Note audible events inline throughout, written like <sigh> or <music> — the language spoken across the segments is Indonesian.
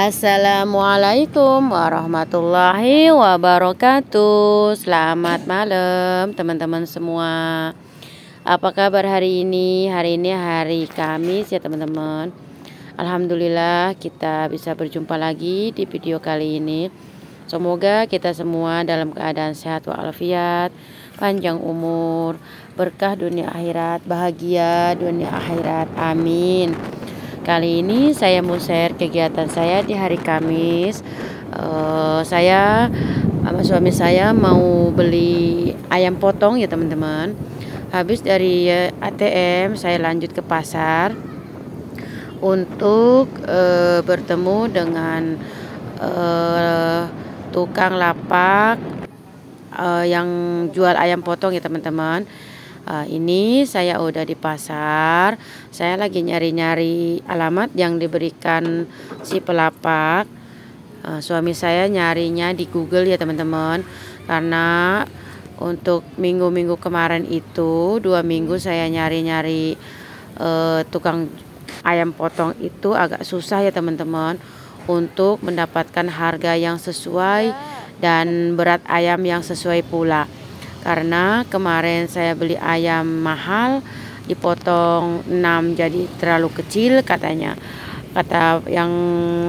Assalamualaikum warahmatullahi wabarakatuh Selamat malam teman-teman semua Apa kabar hari ini? Hari ini hari Kamis ya teman-teman Alhamdulillah kita bisa berjumpa lagi di video kali ini Semoga kita semua dalam keadaan sehat walafiat Panjang umur Berkah dunia akhirat Bahagia dunia akhirat Amin Kali ini saya mau share kegiatan saya di hari Kamis. Uh, saya sama suami saya mau beli ayam potong ya teman-teman. Habis dari eh, ATM saya lanjut ke pasar untuk uh, bertemu dengan uh, tukang lapak uh, yang jual ayam potong ya teman-teman uh, ini saya udah di pasar saya lagi nyari-nyari alamat yang diberikan si pelapak uh, suami saya nyarinya di Google ya teman-teman karena untuk minggu-minggu kemarin itu dua minggu saya nyari-nyari uh, tukang ayam potong itu agak susah ya teman-teman untuk mendapatkan harga yang sesuai ya. dan berat ayam yang sesuai pula karena kemarin saya beli ayam mahal dipotong 6 jadi terlalu kecil katanya kata yang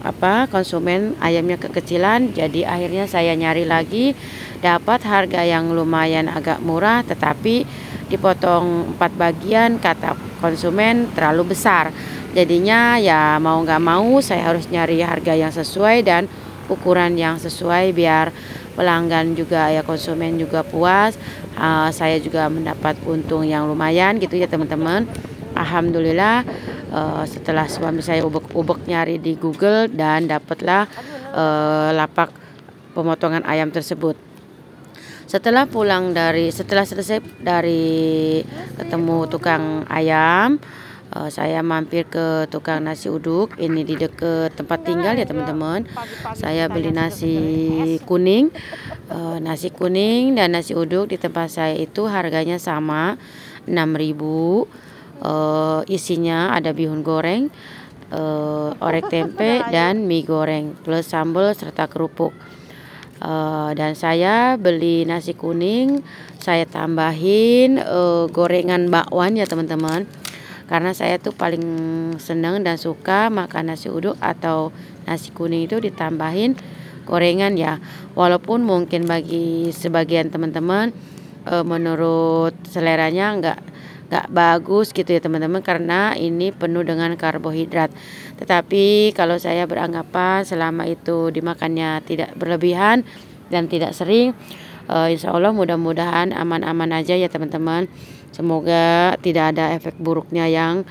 apa konsumen ayamnya kekecilan jadi akhirnya saya nyari lagi dapat harga yang lumayan agak murah tetapi dipotong empat bagian kata konsumen terlalu besar jadinya ya mau nggak mau saya harus nyari harga yang sesuai dan ukuran yang sesuai biar pelanggan juga ya konsumen juga puas uh, saya juga mendapat untung yang lumayan gitu ya teman-teman Alhamdulillah uh, setelah suami saya ubek-ubek nyari di Google dan dapatlah uh, lapak pemotongan ayam tersebut setelah pulang dari setelah selesai dari ketemu tukang ayam uh, saya mampir ke tukang nasi uduk ini di dekat tempat tinggal ya teman-teman saya beli nasi kuning uh, nasi kuning dan nasi uduk di tempat saya itu harganya sama 6000 uh, eh, isinya ada bihun goreng uh, orek tempe dan mie goreng plus sambal serta kerupuk Uh, dan saya beli nasi kuning, saya tambahin uh, gorengan bakwan ya teman-teman karena saya tuh paling seneng dan suka makan nasi uduk atau nasi kuning itu ditambahin gorengan ya walaupun mungkin bagi sebagian teman-teman e, menurut seleranya nggak nggak bagus gitu ya teman-teman karena ini penuh dengan karbohidrat tetapi kalau saya beranggapan selama itu dimakannya tidak berlebihan dan tidak sering e, insya Allah mudah-mudahan aman-aman aja ya teman-teman Semoga tidak ada efek buruknya yang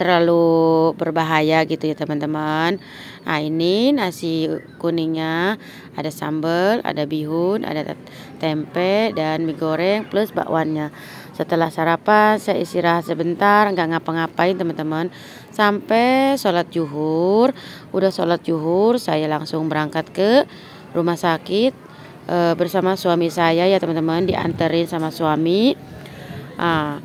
terlalu berbahaya gitu ya teman-teman Nah ini nasi kuningnya ada sambal, ada bihun, ada tempe dan mie goreng plus bakwannya Setelah sarapan saya istirahat sebentar nggak ngapa-ngapain teman-teman Sampai sholat juhur Udah sholat juhur saya langsung berangkat ke rumah sakit e, Bersama suami saya ya teman-teman dianterin sama suami ah,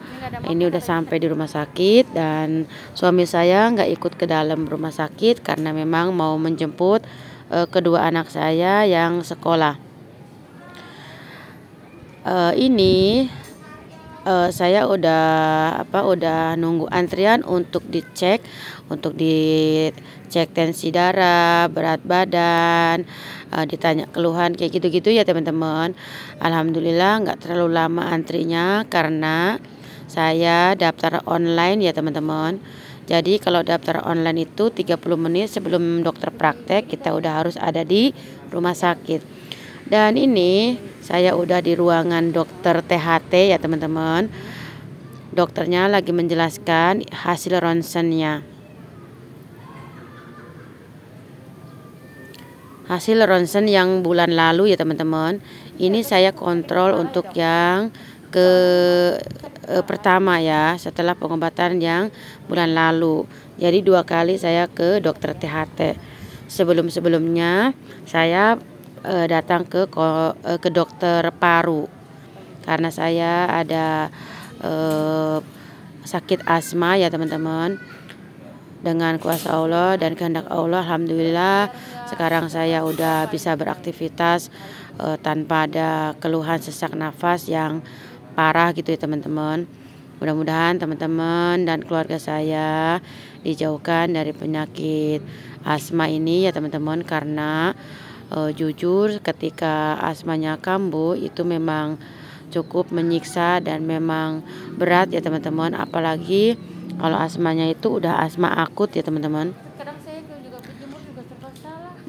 ini udah sampai di rumah sakit dan suami saya nggak ikut ke dalam rumah sakit karena memang mau menjemput uh, kedua anak saya yang sekolah Uh, ini uh, saya udah apa udah nunggu antrian untuk dicek untuk di cek tensi darah, berat badan, uh, ditanya keluhan kayak gitu-gitu ya teman-teman. Alhamdulillah nggak terlalu lama antrinya karena saya daftar online ya teman-teman. Jadi kalau daftar online itu 30 menit sebelum dokter praktek kita udah harus ada di rumah sakit. Dan ini saya udah di ruangan dokter THT ya teman-teman dokternya lagi menjelaskan hasil ronsennya. hasil ronsen yang bulan lalu ya teman-teman. Ini saya kontrol untuk yang ke e, pertama ya setelah pengobatan yang bulan lalu. Jadi dua kali saya ke dokter THT. Sebelum-sebelumnya saya e, datang ke e, ke dokter paru karena saya ada e, sakit asma ya teman-teman dengan kuasa Allah dan kehendak Allah Alhamdulillah sekarang saya udah bisa beraktivitas uh, tanpa ada keluhan sesak nafas yang parah gitu ya teman-teman. Mudah-mudahan teman-teman dan keluarga saya dijauhkan dari penyakit asma ini ya teman-teman karena uh, jujur ketika asmanya kambuh itu memang cukup menyiksa dan memang berat ya teman-teman apalagi kalau asmanya itu udah asma akut ya teman-teman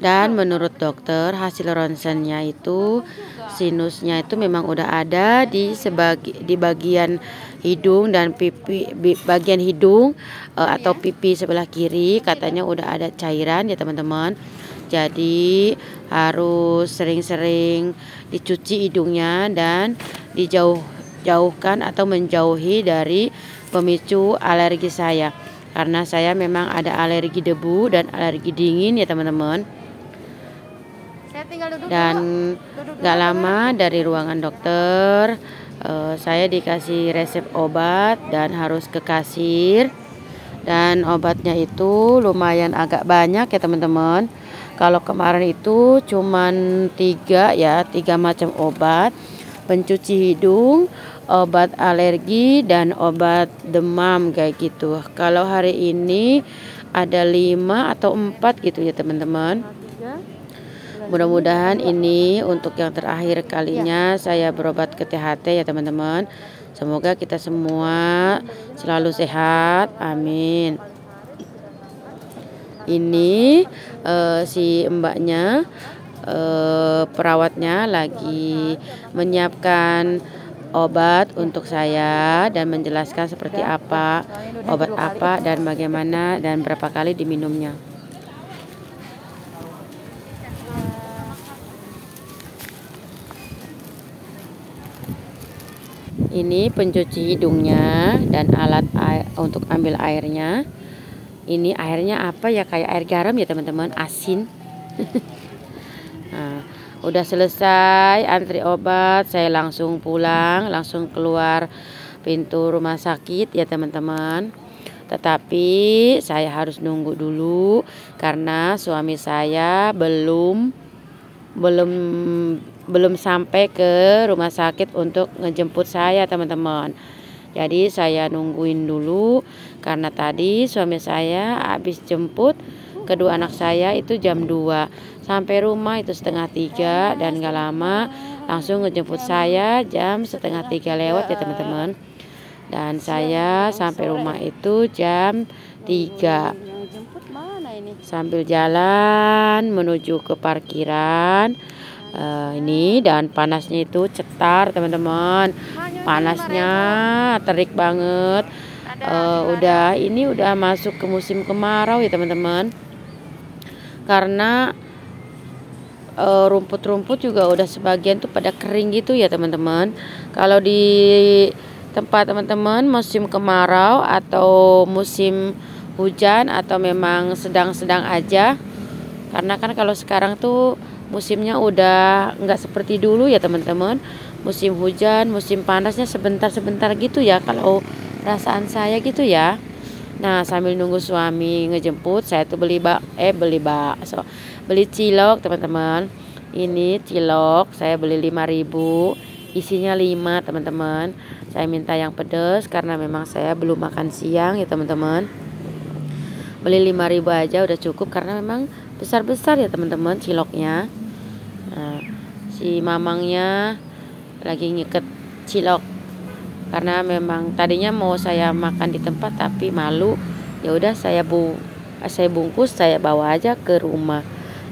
dan menurut dokter hasil ronsennya itu sinusnya itu memang udah ada di sebagi di bagian hidung dan pipi bagian hidung uh, atau pipi sebelah kiri katanya udah ada cairan ya teman-teman. Jadi harus sering-sering dicuci hidungnya dan dijauh jauhkan atau menjauhi dari pemicu alergi saya karena saya memang ada alergi debu dan alergi dingin ya teman-teman dan gak lama dari ruangan dokter uh, saya dikasih resep obat dan harus ke kasir dan obatnya itu lumayan agak banyak ya teman-teman kalau kemarin itu cuma tiga ya tiga macam obat pencuci hidung obat alergi dan obat demam kayak gitu kalau hari ini ada lima atau empat gitu ya teman-teman mudah-mudahan ini untuk yang terakhir kalinya ya. saya berobat ke THT ya teman-teman semoga kita semua selalu sehat amin ini uh, si mbaknya uh, perawatnya lagi menyiapkan obat untuk saya dan menjelaskan seperti ya. apa obat apa dan bagaimana dan berapa kali diminumnya. ini pencuci hidungnya dan alat air, untuk ambil airnya ini airnya apa ya kayak air garam ya teman-teman asin <laughs> nah, udah selesai antri obat saya langsung pulang langsung keluar pintu rumah sakit ya teman-teman tetapi saya harus nunggu dulu karena suami saya belum belum belum sampai ke rumah sakit untuk ngejemput saya teman-teman jadi saya nungguin dulu karena tadi suami saya habis jemput kedua anak saya itu jam 2 sampai rumah itu setengah tiga dan gak lama langsung ngejemput saya jam setengah tiga lewat ya teman-teman dan saya sampai rumah itu jam 3 sambil jalan menuju ke parkiran uh, ini dan panasnya itu cetar teman-teman panasnya terik banget uh, udah ini udah masuk ke musim kemarau ya teman-teman karena eh, rumput-rumput uh, rumput -rumput juga udah sebagian tuh pada kering gitu ya teman-teman kalau di tempat teman-teman musim kemarau atau musim hujan atau memang sedang-sedang aja karena kan kalau sekarang tuh musimnya udah nggak seperti dulu ya teman-teman musim hujan musim panasnya sebentar-sebentar gitu ya kalau perasaan saya gitu ya nah sambil nunggu suami ngejemput saya tuh beli bak eh beli bak so, beli cilok teman-teman ini cilok saya beli 5000 isinya 5 teman-teman saya minta yang pedas karena memang saya belum makan siang ya teman-teman beli 5000 aja udah cukup karena memang besar-besar ya teman-teman ciloknya Eh, si mamangnya lagi ngiket cilok karena memang tadinya mau saya makan di tempat tapi malu ya udah saya bu saya bungkus saya bawa aja ke rumah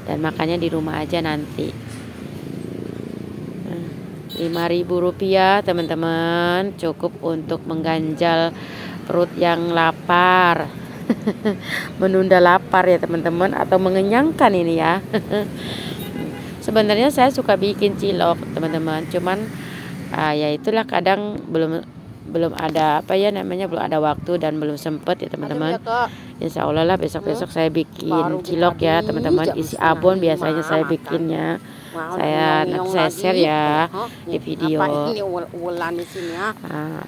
dan makannya di rumah aja nanti eh, lima ribu rupiah teman-teman cukup untuk mengganjal perut yang lapar <laughs> menunda lapar ya teman-teman atau mengenyangkan ini ya <laughs> sebenarnya saya suka bikin cilok teman-teman cuman uh, ya itulah kadang belum belum ada apa ya namanya belum ada waktu dan belum sempet ya teman-teman ya, Insya Allah lah besok-besok saya bikin Baru cilok ya teman-teman isi abon biasanya saya bikinnya saya nanti saya share ya Hah? di video ya? ah.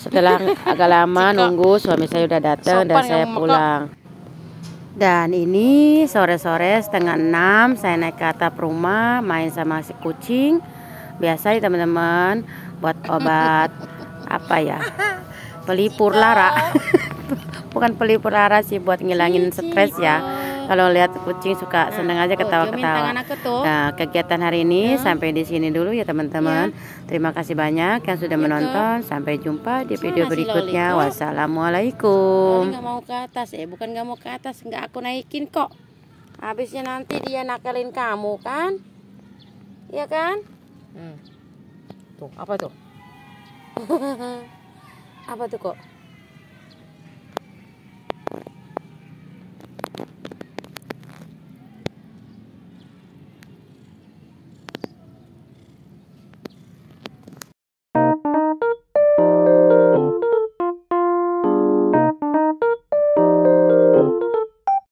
setelah <laughs> agak lama nunggu suami saya udah datang dan saya pulang dan ini sore-sore setengah enam saya naik ke atap rumah main sama si kucing. Biasa ya teman-teman buat obat apa ya? Pelipur lara. <laughs> Bukan pelipur lara sih buat ngilangin stres ya kalau lihat kucing suka ya. seneng aja ketawa-ketawa. Nah, kegiatan hari ini ya. sampai di sini dulu ya teman-teman. Ya. Terima kasih banyak yang sudah iya, menonton. Sampai jumpa di video berikutnya. Wassalamualaikum. Nggak mau ke atas ya, bukan nggak mau ke atas, nggak aku naikin kok. Habisnya nanti dia nakalin kamu kan? Iya kan? Hmm. Tuh, apa tuh? <laughs> apa tuh kok?